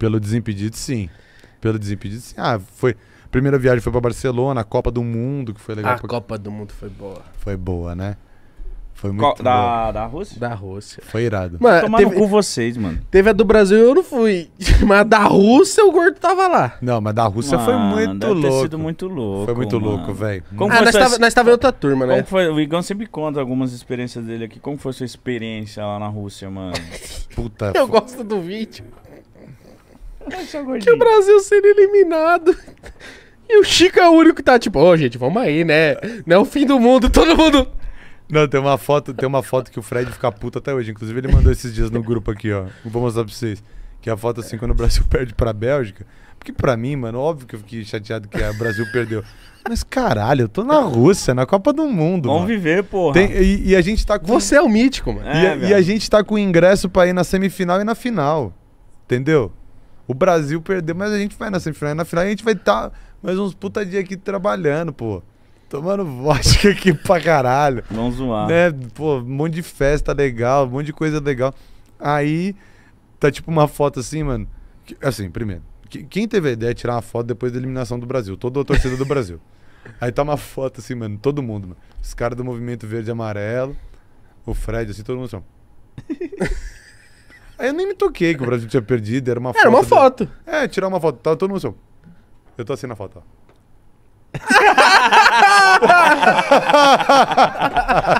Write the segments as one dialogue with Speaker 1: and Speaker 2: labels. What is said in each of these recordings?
Speaker 1: Pelo Desimpedido, sim. Pelo Desimpedido, sim. Ah, foi. Primeira viagem foi para Barcelona, a Copa do Mundo, que foi legal. A pra... Copa
Speaker 2: do Mundo foi boa.
Speaker 1: Foi boa, né? Foi muito Co da, boa. Da Rússia? Da Rússia. Foi irado. Mano, Tomar teve... com vocês, mano. Teve a do Brasil, eu não fui.
Speaker 2: Mas da Rússia, o gordo tava lá. Não, mas da Rússia mano, foi muito deve louco. Ter muito louco. Foi muito mano. louco, velho. Ah, nós, sua... tava, nós tava em outra turma, né? Como foi... O Igão sempre conta algumas experiências dele aqui. Como foi sua experiência lá na Rússia, mano? Puta. eu gosto do vídeo que o Brasil sendo eliminado. E o Chico é o único que
Speaker 1: tá tipo, ô oh, gente, vamos aí, né? Não é o fim do mundo, todo mundo. Não, tem uma foto, tem uma foto que o Fred fica puto até hoje. Inclusive, ele mandou esses dias no grupo aqui, ó. Vou mostrar pra vocês. Que é a foto assim, quando o Brasil perde pra Bélgica. Porque pra mim, mano, óbvio que eu fiquei chateado que o Brasil perdeu. Mas caralho, eu tô na Rússia, na Copa do Mundo. Vamos mano. viver, porra. Tem, e, e, a gente tá com. Você é o mítico, mano. É, e, a, e, a gente tá com ingresso pra ir na semifinal e na final. Entendeu? O Brasil perdeu, mas a gente vai na semifinal. Na final a gente vai estar tá mais uns puta dia aqui trabalhando, pô. Tomando vodka aqui pra caralho. Vamos zoar. Né? Pô, um monte de festa legal, um monte de coisa legal. Aí, tá tipo uma foto assim, mano. Que, assim, primeiro, que, quem teve a ideia de tirar uma foto depois da eliminação do Brasil? Toda a torcida do Brasil. Aí tá uma foto assim, mano, todo mundo, mano. Os caras do movimento verde e amarelo, o Fred, assim, todo mundo assim. Aí eu nem me toquei que o Brasil tinha perdido, era uma foto. Era uma foto. É, tirar uma foto. Tava tá todo mundo assim. Eu tô assim na foto, ó.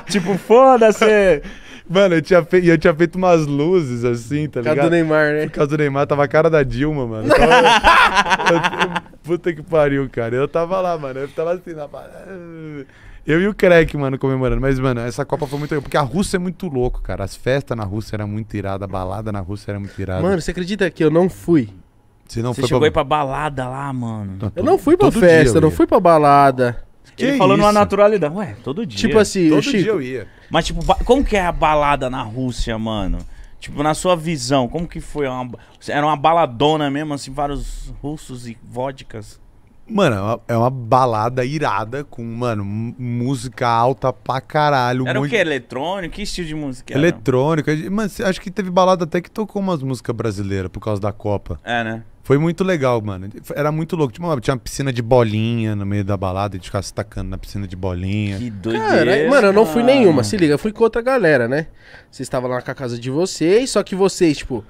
Speaker 1: tipo, foda-se! Mano, eu tinha, fe... eu tinha feito umas luzes assim, tá ligado? Por causa do Neymar, né? Por causa do Neymar, tava a cara da Dilma, mano. Eu tava... eu... Puta que pariu, cara. Eu tava lá, mano. Eu tava assim na eu e o Crack, mano, comemorando. Mas, mano, essa Copa foi muito Porque a Rússia é muito louco, cara. As festas na Rússia eram muito irada, a balada na Rússia era muito irada. Mano, você acredita que eu
Speaker 2: não fui? Você não você foi chegou pra... aí pra
Speaker 1: balada
Speaker 2: lá, mano. eu não fui pra festa, eu não fui pra balada. Que Ele falando uma naturalidade. Ué, todo dia. Tipo assim, todo Chico, dia eu ia. Mas, tipo, como que é a balada na Rússia, mano? Tipo, na sua visão, como que foi? Uma... Era uma baladona mesmo, assim, vários russos e vodkas.
Speaker 1: Mano, é, é uma balada irada com, mano, música alta pra caralho. Era o que? Eletrônico? Que estilo de música era? Eletrônica. Mas acho que teve balada até que tocou umas músicas brasileiras por causa da Copa. É, né? Foi muito legal, mano. Era muito louco. Tinha tipo, uma, tinha uma piscina de bolinha no meio da balada, a gente ficava se tacando na piscina de bolinha. Que doideira. Cara, mano, eu não fui nenhuma,
Speaker 2: se liga. Eu fui com outra galera, né? Vocês estavam lá com a casa de vocês, só que vocês, tipo,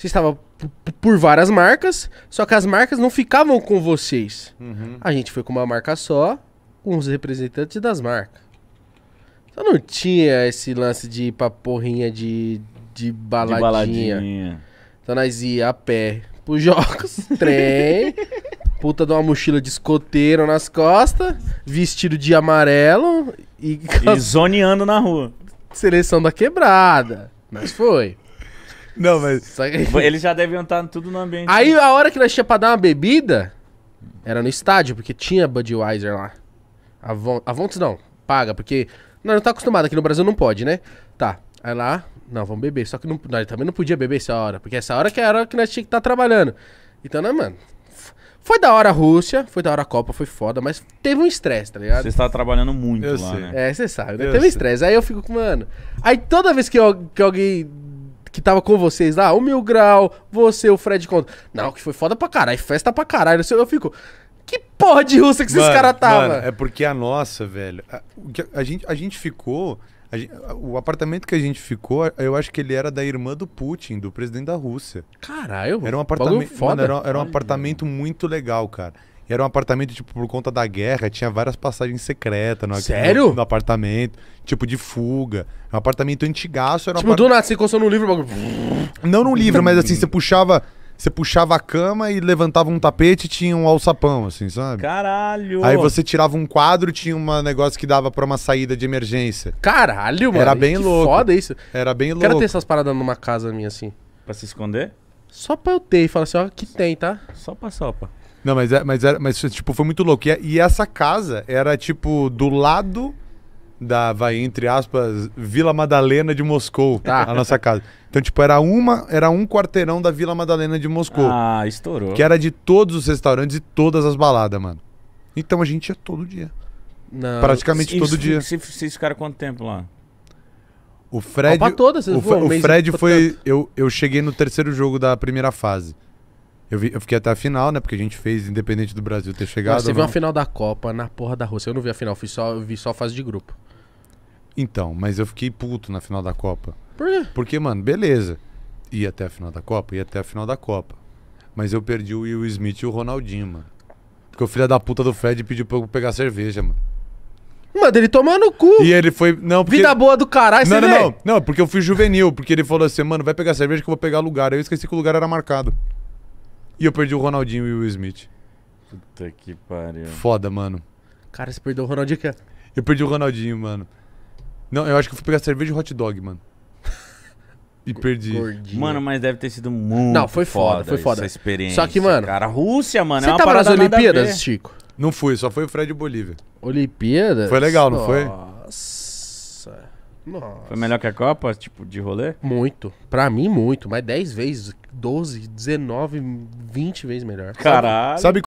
Speaker 2: você estava por várias marcas, só que as marcas não ficavam com vocês. Uhum. A gente foi com uma marca só, com os representantes das marcas. Então não tinha esse lance de ir pra porrinha de, de, baladinha. de baladinha. Então nós ia a pé pros jogos, trem, puta de uma mochila de escoteiro nas costas, vestido de amarelo e... e zoneando na rua. Seleção da quebrada. Mas foi. Não, mas. Eles
Speaker 1: já deviam estar tudo no ambiente. Aí né?
Speaker 2: a hora que nós tinha pra dar uma bebida, era no estádio, porque tinha Budweiser lá. a Avontes não, paga, porque. Nós não tá acostumado, aqui no Brasil não pode, né? Tá. Aí lá, não, vamos beber. Só que não, nós também não podia beber essa hora, porque essa hora que era é a hora que nós tinha que estar tá trabalhando. Então, né, mano? Foi da hora a Rússia, foi da hora a Copa, foi foda, mas teve um estresse, tá ligado? Você estava trabalhando muito eu lá, sei. né? É, você sabe, né? teve um estresse. Aí eu fico, com mano. Aí toda vez que, eu, que alguém que tava com vocês lá, o Mil Grau, você, o Fred Conto. Não, que foi foda pra caralho, festa pra caralho. Eu fico. Que porra de russa que mano, esses caras tava? Mano, é
Speaker 1: porque a nossa, velho. A, a gente, a gente ficou. A o apartamento que a gente ficou, eu acho que ele era da irmã do Putin, do presidente da Rússia. Caralho, era um apartamento, foda. Mano, era, era um apartamento muito legal, cara era um apartamento, tipo, por conta da guerra, tinha várias passagens secretas no, Sério? No, no apartamento, tipo de fuga. É um apartamento antigaço era um Tipo, apart... do nada, você encostou no livro, bagulho. Não no livro, mas assim, você puxava. Você puxava a cama e levantava um tapete e tinha um alçapão, assim, sabe?
Speaker 2: Caralho! Aí você
Speaker 1: tirava um quadro tinha um negócio que dava pra uma saída de emergência. Caralho, mano! Era bem que louco. foda isso. Era bem louco. Quero ter essas paradas numa casa minha, assim. Pra se esconder? Só pra eu
Speaker 2: ter e falar assim, ó, que tem, tá? Só pra sopa.
Speaker 1: Não, mas, é, mas, era, mas tipo, foi muito louco. E, e essa casa era, tipo, do lado da, vai, entre aspas, Vila Madalena de Moscou, tá. a nossa casa. Então, tipo, era uma, era um quarteirão da Vila Madalena de Moscou. Ah, estourou. Que era de todos os restaurantes e todas as baladas, mano. Então a gente ia todo dia. Não, Praticamente isso, todo dia. Vocês ficaram quanto tempo lá? O Fred. Opa, todas, o, voam, o Fred é foi. Eu, eu cheguei no terceiro jogo da primeira fase. Eu, vi, eu, fiquei até a final, né? Porque a gente fez, independente do Brasil ter chegado. você viu a final da Copa na porra da Rússia. Eu não vi a final, fui só, eu vi só a fase de grupo. Então, mas eu fiquei puto na final da Copa. Por quê? Porque, mano, beleza. Ia até a final da Copa? Ia até a final da Copa. Mas eu perdi o Will Smith e o Ronaldinho, mano. Porque o filho da puta do Fred pediu pra eu pegar cerveja, mano. Mano, ele tomou no cu. E ele foi. Não, porque... Vida boa do caralho, não, você não, não, não. Não, porque eu fui juvenil. Porque ele falou assim, mano, vai pegar cerveja que eu vou pegar lugar. Eu esqueci que o lugar era marcado. E eu perdi o Ronaldinho e o Will Smith. Puta que pariu. Foda, mano. Cara, você perdeu o Ronaldinho que Eu perdi o Ronaldinho, mano. Não, eu acho que eu fui pegar cerveja e hot dog, mano. E perdi. Gordinho. Mano,
Speaker 2: mas deve ter sido muito Não, foi foda, foi foda. essa experiência. Só que, mano, Cara, Rússia, mano, é Você uma tava nas Olimpíadas, Chico?
Speaker 1: Não fui, só foi o Fred e o Bolívia. Olimpíadas? Foi legal, não foi? Nossa. Foi
Speaker 2: melhor que a Copa, tipo, de rolê? Muito. Pra mim, muito. Mas 10 vezes, 12, 19, 20 vezes melhor. Caralho. Sabe